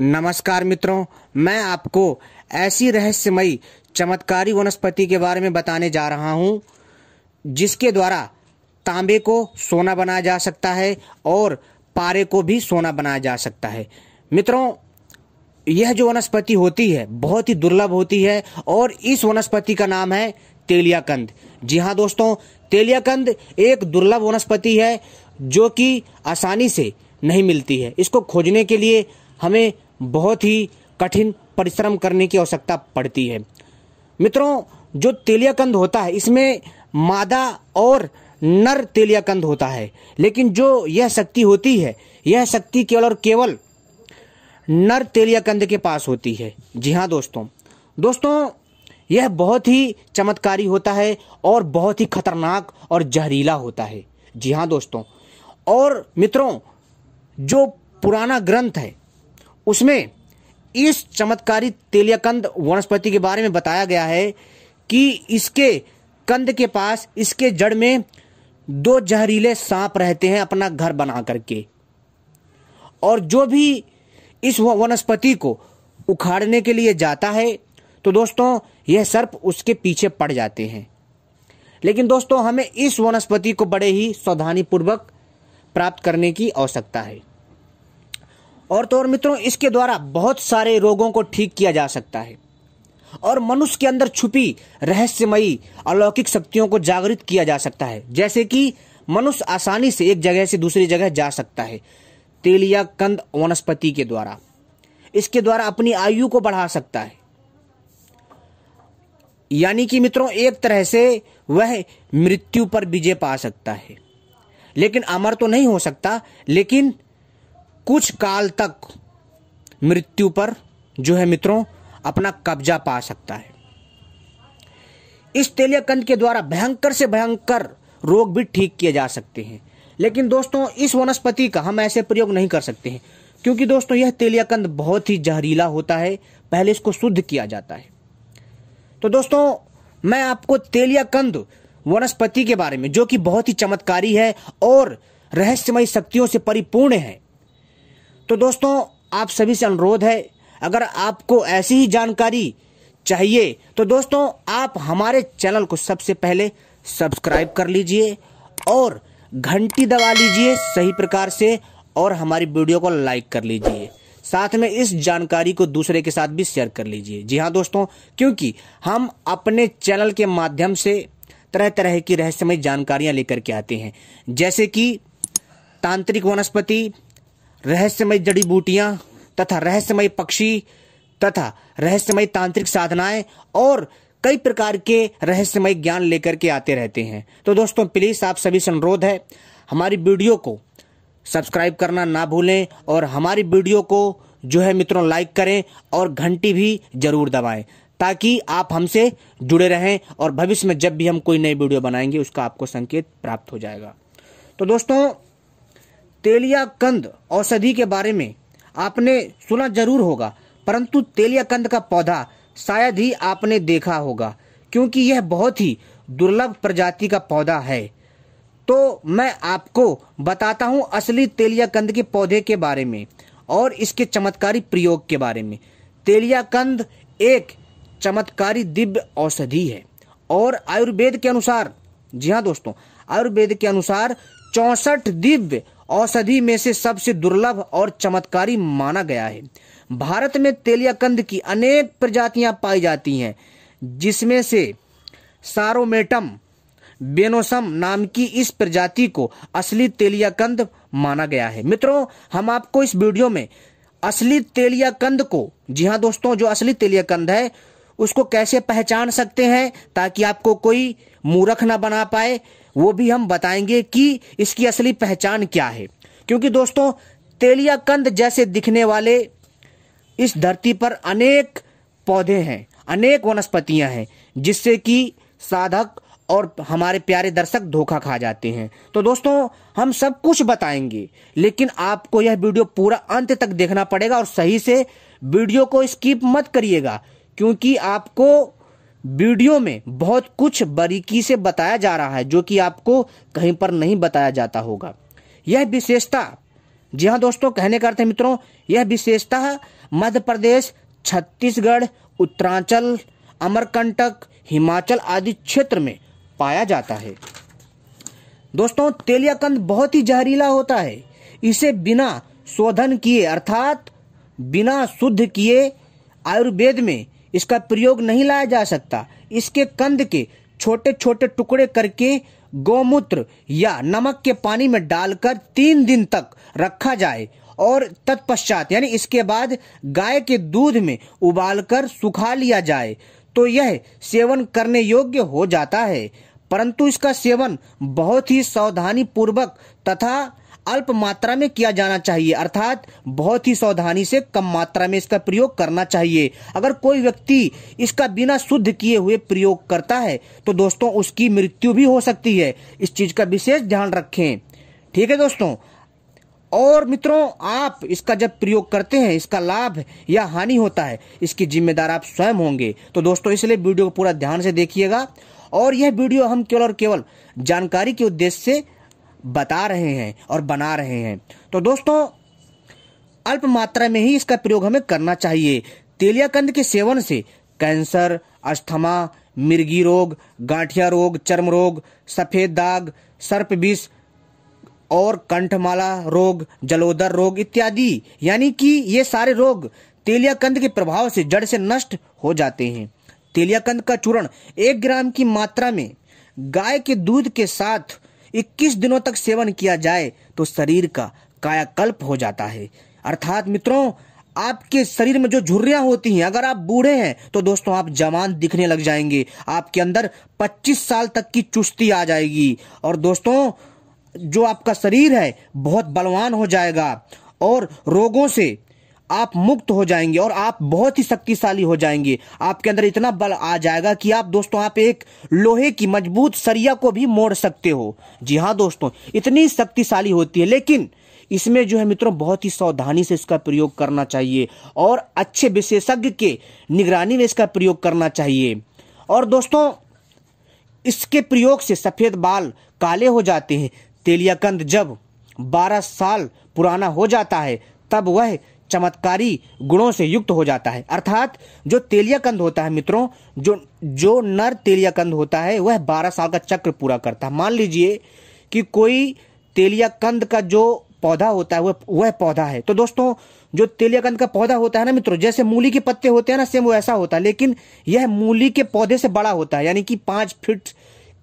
नमस्कार मित्रों मैं आपको ऐसी रहस्यमयी चमत्कारी वनस्पति के बारे में बताने जा रहा हूं जिसके द्वारा तांबे को सोना बनाया जा सकता है और पारे को भी सोना बनाया जा सकता है मित्रों यह जो वनस्पति होती है बहुत ही दुर्लभ होती है और इस वनस्पति का नाम है तेलियाकंद जी हाँ दोस्तों तेलियाकंद एक दुर्लभ वनस्पति है जो कि आसानी से नहीं मिलती है इसको खोजने के लिए हमें बहुत ही कठिन परिश्रम करने की आवश्यकता पड़ती है मित्रों जो तेलियाकंद होता है इसमें मादा और नर तेलियाकंद होता है लेकिन जो यह शक्ति होती है यह शक्ति केवल और केवल नर तेलियाकंद के पास होती है जी हाँ दोस्तों दोस्तों यह बहुत ही चमत्कारी होता है और बहुत ही खतरनाक और जहरीला होता है जी हाँ दोस्तों और मित्रों जो पुराना ग्रंथ है उसमें इस चमत्कारी तेलियाकंद वनस्पति के बारे में बताया गया है कि इसके कंद के पास इसके जड़ में दो जहरीले सांप रहते हैं अपना घर बना करके और जो भी इस वनस्पति को उखाड़ने के लिए जाता है तो दोस्तों यह सर्प उसके पीछे पड़ जाते हैं लेकिन दोस्तों हमें इस वनस्पति को बड़े ही सावधानीपूर्वक प्राप्त करने की आवश्यकता है और तो और मित्रों इसके द्वारा बहुत सारे रोगों को ठीक किया जा सकता है और मनुष्य के अंदर छुपी रहस्यमयी अलौकिक शक्तियों को जागृत किया जा सकता है जैसे कि मनुष्य आसानी से एक जगह से दूसरी जगह जा सकता है तेल या कंद वनस्पति के द्वारा इसके द्वारा अपनी आयु को बढ़ा सकता है यानी कि मित्रों एक तरह से वह मृत्यु पर विजय पा सकता है लेकिन अमर तो नहीं हो सकता लेकिन कुछ काल तक मृत्यु पर जो है मित्रों अपना कब्जा पा सकता है इस तेलियाकंद के द्वारा भयंकर से भयंकर रोग भी ठीक किए जा सकते हैं लेकिन दोस्तों इस वनस्पति का हम ऐसे प्रयोग नहीं कर सकते हैं क्योंकि दोस्तों यह तेलियाकंद बहुत ही जहरीला होता है पहले इसको शुद्ध किया जाता है तो दोस्तों मैं आपको तेलियाकंद वनस्पति के बारे में जो कि बहुत ही चमत्कारी है और रहस्यमय शक्तियों से परिपूर्ण है तो दोस्तों आप सभी से अनुरोध है अगर आपको ऐसी ही जानकारी चाहिए तो दोस्तों आप हमारे चैनल को सबसे पहले सब्सक्राइब कर लीजिए और घंटी दबा लीजिए सही प्रकार से और हमारी वीडियो को लाइक कर लीजिए साथ में इस जानकारी को दूसरे के साथ भी शेयर कर लीजिए जी हाँ दोस्तों क्योंकि हम अपने चैनल के माध्यम से तरह तरह की रहस्यमय जानकारियां लेकर के आते हैं जैसे कि तांत्रिक वनस्पति रहस्यमय जड़ी बूटियां तथा रहस्यमय पक्षी तथा रहस्यमय तांत्रिक साधनाएं और कई प्रकार के रहस्यमय ज्ञान लेकर के आते रहते हैं तो दोस्तों प्लीज़ आप सभी से अनुरोध है हमारी वीडियो को सब्सक्राइब करना ना भूलें और हमारी वीडियो को जो है मित्रों लाइक करें और घंटी भी जरूर दबाएं ताकि आप हमसे जुड़े रहें और भविष्य में जब भी हम कोई नई वीडियो बनाएंगे उसका आपको संकेत प्राप्त हो जाएगा तो दोस्तों तेलिया कंद औषधि के बारे में आपने सुना जरूर होगा परंतु तेलिया कंद का पौधा शायद ही आपने देखा होगा क्योंकि यह बहुत ही दुर्लभ प्रजाति का पौधा है तो मैं आपको बताता हूँ असली तेलिया कंद के पौधे के बारे में और इसके चमत्कारी प्रयोग के बारे में तेलिया कंद एक चमत्कारी दिव्य औषधि है और आयुर्वेद के अनुसार जी हाँ दोस्तों आयुर्वेद के अनुसार चौसठ दिव्य औषधि में से सबसे दुर्लभ और चमत्कारी माना गया है भारत में तेलियाकंद की अनेक प्रजातियां पाई जाती हैं जिसमें से सारोमेटम बेनोसम नाम की इस प्रजाति को असली तेलियाकंद माना गया है मित्रों हम आपको इस वीडियो में असली तेलियाकंद को जी हाँ दोस्तों जो असली तेलियाकंद है उसको कैसे पहचान सकते हैं ताकि आपको कोई मूर्ख ना बना पाए वो भी हम बताएंगे कि इसकी असली पहचान क्या है क्योंकि दोस्तों तेलिया कंद जैसे दिखने वाले इस धरती पर अनेक पौधे हैं अनेक वनस्पतियां हैं जिससे कि साधक और हमारे प्यारे दर्शक धोखा खा जाते हैं तो दोस्तों हम सब कुछ बताएंगे लेकिन आपको यह वीडियो पूरा अंत तक देखना पड़ेगा और सही से वीडियो को स्किप मत करिएगा क्योंकि आपको वीडियो में बहुत कुछ बारीकी से बताया जा रहा है जो कि आपको कहीं पर नहीं बताया जाता होगा यह विशेषता जी हाँ दोस्तों कहने का अर्थ मित्रों यह विशेषता मध्य प्रदेश छत्तीसगढ़ उत्तरांचल अमरकंटक हिमाचल आदि क्षेत्र में पाया जाता है दोस्तों तेलियाकंद बहुत ही जहरीला होता है इसे बिना शोधन किए अर्थात बिना शुद्ध किए आयुर्वेद में इसका प्रयोग नहीं लाया जा सकता इसके कंद के छोटे छोटे टुकड़े करके गौमूत्र या नमक के पानी में डालकर तीन दिन तक रखा जाए और तत्पश्चात यानी इसके बाद गाय के दूध में उबालकर सुखा लिया जाए तो यह सेवन करने योग्य हो जाता है परंतु इसका सेवन बहुत ही सावधानी पूर्वक तथा अल्प मात्रा में किया जाना चाहिए अर्थात बहुत ही सावधानी से कम मात्रा में इसका प्रयोग करना चाहिए अगर कोई व्यक्ति इसका बिना शुद्ध किए हुए प्रयोग करता है तो दोस्तों उसकी मृत्यु भी हो सकती है इस चीज का विशेष ध्यान रखें ठीक है दोस्तों और मित्रों आप इसका जब प्रयोग करते हैं इसका लाभ या हानि होता है इसकी जिम्मेदार आप स्वयं होंगे तो दोस्तों इसलिए वीडियो को पूरा ध्यान से देखिएगा और यह वीडियो हम केवल और केवल जानकारी के उद्देश्य से बता रहे हैं और बना रहे हैं तो दोस्तों अल्प मात्रा में ही इसका प्रयोग हमें करना चाहिए तेलियाकंद के सेवन से कैंसर अस्थमा मिर्गी रोग गांठिया रोग चर्म रोग सफेद दाग सर्प विष और कंठमाला रोग जलोदर रोग इत्यादि यानी कि ये सारे रोग तेलियाकंद के प्रभाव से जड़ से नष्ट हो जाते हैं तेलियाकंद का चूर्ण एक ग्राम की मात्रा में गाय के दूध के साथ 21 दिनों तक सेवन किया जाए तो शरीर का कायाकल्प हो जाता है अर्थात मित्रों आपके शरीर में जो झुर्रियां होती हैं अगर आप बूढ़े हैं तो दोस्तों आप जवान दिखने लग जाएंगे आपके अंदर 25 साल तक की चुस्ती आ जाएगी और दोस्तों जो आपका शरीर है बहुत बलवान हो जाएगा और रोगों से आप मुक्त हो जाएंगे और आप बहुत ही शक्तिशाली हो जाएंगे आपके अंदर इतना बल आ जाएगा कि आप दोस्तों आप एक लोहे की मजबूत सरिया को भी मोड़ सकते हो जी हाँ दोस्तों इतनी शक्तिशाली होती है लेकिन इसमें जो है मित्रों बहुत ही सावधानी से इसका प्रयोग करना चाहिए और अच्छे विशेषज्ञ के निगरानी में इसका प्रयोग करना चाहिए और दोस्तों इसके प्रयोग से सफ़ेद बाल काले हो जाते हैं तेलियाकंद जब 12 साल पुराना हो जाता है तब वह चमत्कारी गुणों से युक्त हो जाता है अर्थात जो तेलियाकंद होता है मित्रों जो जो नर तेलियाकंद होता है वह बारह साल का चक्र पूरा करता है मान लीजिए कि कोई तेलियाकंद का जो पौधा होता है वह वह पौधा है तो दोस्तों जो तेलियाकंद का पौधा होता है ना मित्रों जैसे मूली के पत्ते होते हैं ना सेम वैसा होता है लेकिन यह मूली के पौधे से बड़ा होता है यानी कि पांच फीट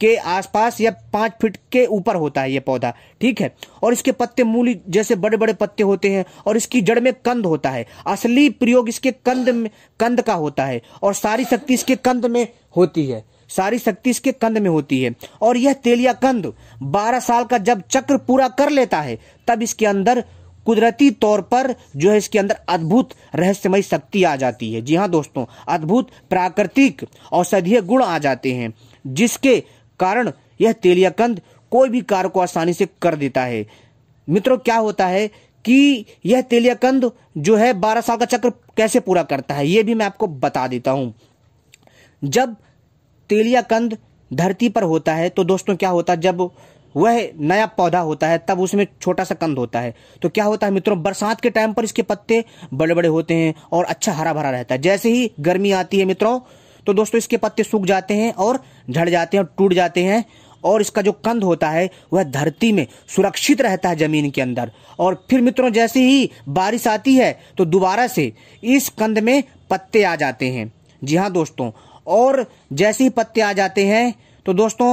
के आसपास या पांच फीट के ऊपर होता है ये पौधा ठीक है और इसके पत्ते मूली जैसे बड़े बड़े पत्ते होते हैं और इसकी जड़ में कंद होता है असली प्रयोग इसके कंद में कंद का होता है और सारी शक्ति इसके कंद में होती है सारी शक्ति इसके कंध में होती है और यह तेलिया कंद बारह साल का जब चक्र पूरा कर लेता है तब इसके अंदर कुदरती तौर पर जो है इसके अंदर अद्भुत रहस्यमय शक्ति आ जाती है जी हाँ दोस्तों अद्भुत प्राकृतिक औषधीय गुण आ जाते हैं जिसके कारण यह तेलियाकंद कोई भी कार्य को आसानी से कर देता है मित्रों क्या होता है कि यह तेलियाकंद जो है बारह साल का चक्र कैसे पूरा करता है यह भी मैं आपको बता देता हूं जब तेलियाकंद धरती पर होता है तो दोस्तों क्या होता है जब वह नया पौधा होता है तब उसमें छोटा सा कंद होता है तो क्या होता है मित्रों बरसात के टाइम पर इसके पत्ते बड़े बड़े होते हैं और अच्छा हरा भरा रहता है जैसे ही गर्मी आती है मित्रों तो दोस्तों इसके पत्ते सूख जाते हैं और झड़ जाते हैं और टूट जाते हैं और इसका जो कंद होता है वह धरती में सुरक्षित रहता है जमीन के अंदर और फिर मित्रों जैसे ही बारिश आती है तो दोबारा से इस कंद में पत्ते आ जाते हैं जी हाँ दोस्तों और जैसे ही पत्ते आ जाते हैं तो दोस्तों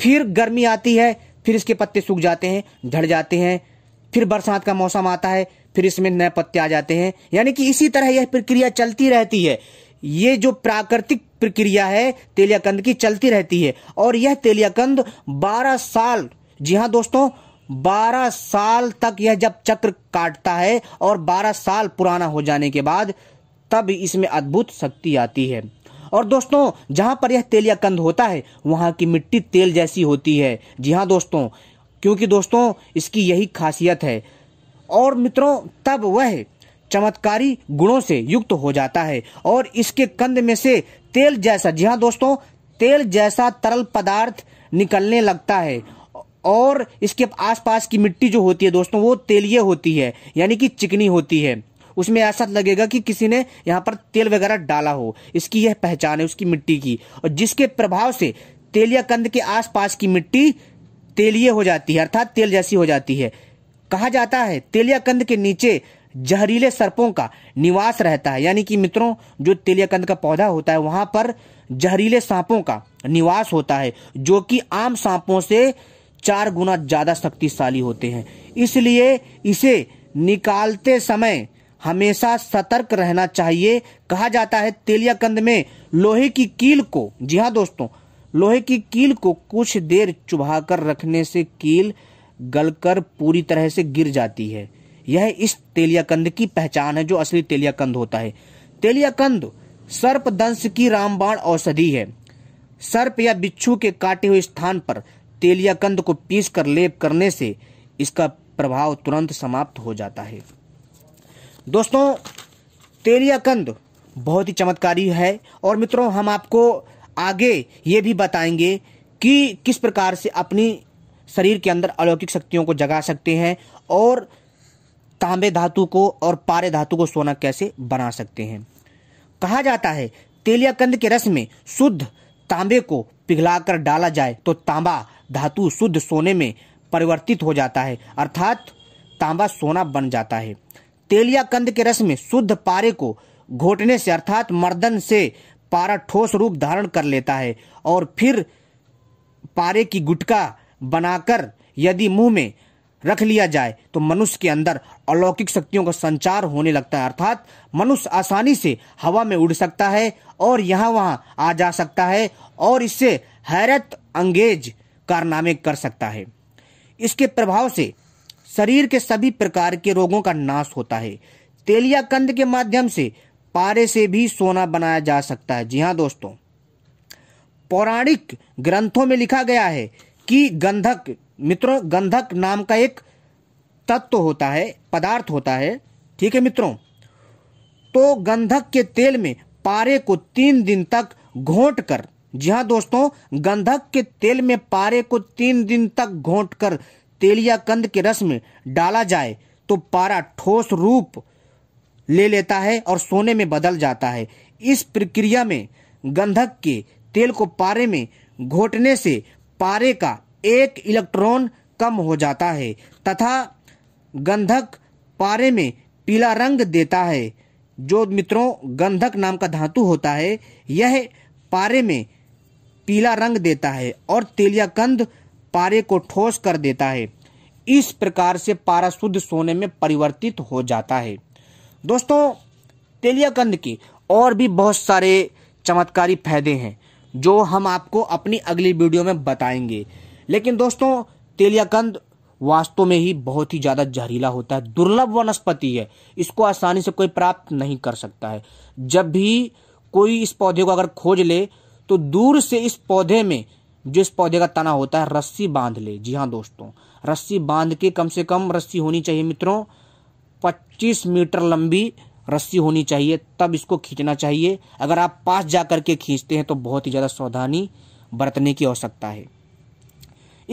फिर गर्मी आती है फिर इसके पत्ते सूख जाते हैं झड़ जाते हैं फिर बरसात का मौसम आता है फिर इसमें नए पत्ते आ जाते हैं यानी कि इसी तरह यह प्रक्रिया चलती रहती है ये जो प्राकृतिक प्रक्रिया है तेलियाकंद की चलती रहती है और यह तेलियाकंद 12 साल जी हाँ दोस्तों 12 साल तक यह जब चक्र काटता है और 12 साल पुराना हो जाने के बाद तब इसमें अद्भुत शक्ति आती है और दोस्तों जहां पर यह तेलियाकंद होता है वहां की मिट्टी तेल जैसी होती है जी हाँ दोस्तों क्योंकि दोस्तों इसकी यही खासियत है और मित्रों तब वह चमत्कारी गुणों से युक्त हो जाता है और इसके कंद में से तेल जैसा जी हाँ दोस्तों तेल जैसा तरल पदार्थ निकलने लगता है और इसके आसपास की मिट्टी जो होती है दोस्तों वो तेलीय होती है यानी कि चिकनी होती है उसमें ऐसा लगेगा कि किसी ने यहाँ पर तेल वगैरह डाला हो इसकी यह पहचान है उसकी मिट्टी की और जिसके प्रभाव से तेलिया कंद के आसपास की मिट्टी तेलीय हो जाती है अर्थात तेल जैसी हो जाती है कहा जाता है तेलिया कंद के नीचे जहरीले सर्पों का निवास रहता है यानी कि मित्रों जो तेलियाकंद का पौधा होता है वहां पर जहरीले सांपों का निवास होता है जो कि आम सांपों से चार गुना ज्यादा शक्तिशाली होते हैं इसलिए इसे निकालते समय हमेशा सतर्क रहना चाहिए कहा जाता है तेलियाकंद में लोहे की कील को जी हाँ दोस्तों लोहे की कील को कुछ देर कर रखने से कील गलकर पूरी तरह से गिर जाती है यह इस तेलियाकंद की पहचान है जो असली तेलियाकंद होता है तेलियाकंद सर्पदंश की रामबाण औषधि है सर्प या बिच्छू के काटे हुए स्थान पर तेलियाकंद को पीस कर लेप करने से इसका प्रभाव तुरंत समाप्त हो जाता है दोस्तों तेलियाकंद बहुत ही चमत्कारी है और मित्रों हम आपको आगे ये भी बताएंगे कि किस प्रकार से अपनी शरीर के अंदर अलौकिक शक्तियों को जगा सकते हैं और तांबे धातु को और पारे धातु को सोना कैसे बना सकते हैं कहा जाता है तेलियाकंद के रस में शुद्ध तांबे को पिघलाकर डाला जाए तो तांबा धातु शुद्ध सोने में परिवर्तित हो जाता है अर्थात तांबा सोना बन जाता है तेलियाकंद के रस में शुद्ध पारे को घोटने से अर्थात मर्दन से पारा ठोस रूप धारण कर लेता है और फिर पारे की गुटका बनाकर यदि मुंह में रख लिया जाए तो मनुष्य के अंदर अलौकिक शक्तियों का संचार होने लगता है अर्थात मनुष्य आसानी से हवा में उड़ सकता है और यहाँ वहाँ आ जा सकता है और इससे हैरत अंगेज कारनामे कर सकता है इसके प्रभाव से शरीर के सभी प्रकार के रोगों का नाश होता है तेलिया कंद के माध्यम से पारे से भी सोना बनाया जा सकता है जी हाँ दोस्तों पौराणिक ग्रंथों में लिखा गया है कि गंधक मित्रों गंधक नाम का एक तत्व होता है पदार्थ होता है ठीक है मित्रों तो गंधक के तेल में पारे को तीन दिन तक घोट कर जी हाँ दोस्तों गंधक के तेल में पारे को तीन दिन तक घोट कर तेलिया कंद के रस में डाला जाए तो पारा ठोस रूप ले लेता है और सोने में बदल जाता है इस प्रक्रिया में गंधक के तेल को पारे में घोटने से पारे का एक इलेक्ट्रॉन कम हो जाता है तथा गंधक पारे में पीला रंग देता है जो मित्रों गंधक नाम का धातु होता है यह पारे में पीला रंग देता है और तेलिया कंद पारे को ठोस कर देता है इस प्रकार से पारा शुद्ध सोने में परिवर्तित हो जाता है दोस्तों तेलिया कंद के और भी बहुत सारे चमत्कारी फायदे हैं जो हम आपको अपनी अगली वीडियो में बताएंगे लेकिन दोस्तों तेलियाकंद वास्तव में ही बहुत ही ज़्यादा जहरीला होता है दुर्लभ वनस्पति है इसको आसानी से कोई प्राप्त नहीं कर सकता है जब भी कोई इस पौधे को अगर खोज ले तो दूर से इस पौधे में जो इस पौधे का तना होता है रस्सी बांध ले जी हाँ दोस्तों रस्सी बांध के कम से कम रस्सी होनी चाहिए मित्रों 25 मीटर लंबी रस्सी होनी चाहिए तब इसको खींचना चाहिए अगर आप पास जा करके खींचते हैं तो बहुत ही ज़्यादा सावधानी बरतने की आवश्यकता है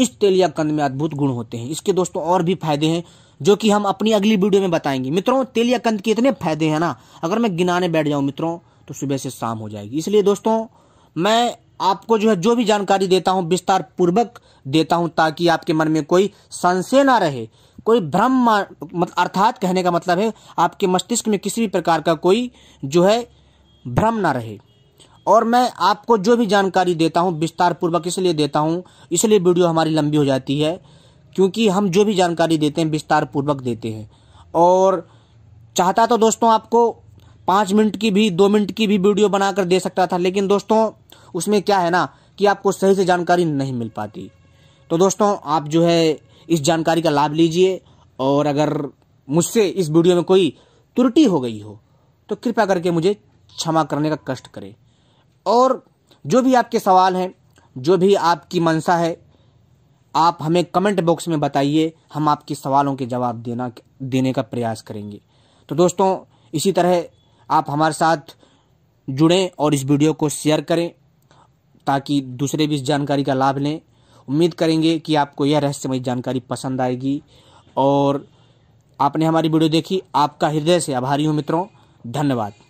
इस तेलिया कंद में अद्भुत गुण होते हैं इसके दोस्तों और भी फायदे हैं जो कि हम अपनी अगली वीडियो में बताएंगे मित्रों या कंद के इतने फायदे हैं ना अगर मैं गिनाने बैठ जाऊं मित्रों तो सुबह से शाम हो जाएगी इसलिए दोस्तों मैं आपको जो है जो भी जानकारी देता हूँ विस्तार पूर्वक देता हूँ ताकि आपके मन में कोई संशय ना रहे कोई भ्रम मतलब अर्थात कहने का मतलब है आपके मस्तिष्क में किसी भी प्रकार का कोई जो है भ्रम ना रहे और मैं आपको जो भी जानकारी देता हूँ विस्तार पूर्वक इसलिए देता हूँ इसलिए वीडियो हमारी लंबी हो जाती है क्योंकि हम जो भी जानकारी देते हैं विस्तार पूर्वक देते हैं और चाहता तो दोस्तों आपको पाँच मिनट की भी दो मिनट की भी वीडियो बनाकर दे सकता था लेकिन दोस्तों उसमें क्या है ना कि आपको सही से जानकारी नहीं मिल पाती तो दोस्तों आप जो है इस जानकारी का लाभ लीजिए और अगर मुझसे इस वीडियो में कोई त्रुटि हो गई हो तो कृपया करके मुझे क्षमा करने का कष्ट करें और जो भी आपके सवाल हैं जो भी आपकी मंशा है आप हमें कमेंट बॉक्स में बताइए हम आपके सवालों के जवाब देना देने का प्रयास करेंगे तो दोस्तों इसी तरह आप हमारे साथ जुड़ें और इस वीडियो को शेयर करें ताकि दूसरे भी इस जानकारी का लाभ लें उम्मीद करेंगे कि आपको यह रहस्यमय जानकारी पसंद आएगी और आपने हमारी वीडियो देखी आपका हृदय से आभारी हूँ मित्रों धन्यवाद